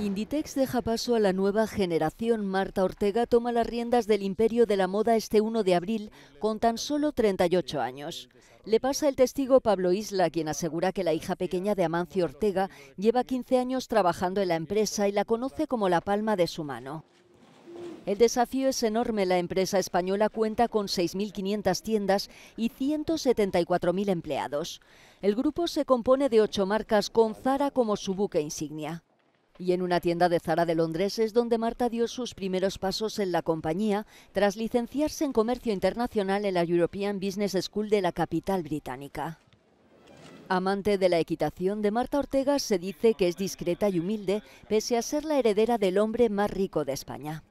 Inditex deja paso a la nueva generación. Marta Ortega toma las riendas del imperio de la moda este 1 de abril con tan solo 38 años. Le pasa el testigo Pablo Isla, quien asegura que la hija pequeña de Amancio Ortega lleva 15 años trabajando en la empresa y la conoce como la palma de su mano. El desafío es enorme. La empresa española cuenta con 6.500 tiendas y 174.000 empleados. El grupo se compone de ocho marcas con Zara como su buque insignia. Y en una tienda de Zara de Londres es donde Marta dio sus primeros pasos en la compañía tras licenciarse en comercio internacional en la European Business School de la capital británica. Amante de la equitación, de Marta Ortega se dice que es discreta y humilde, pese a ser la heredera del hombre más rico de España.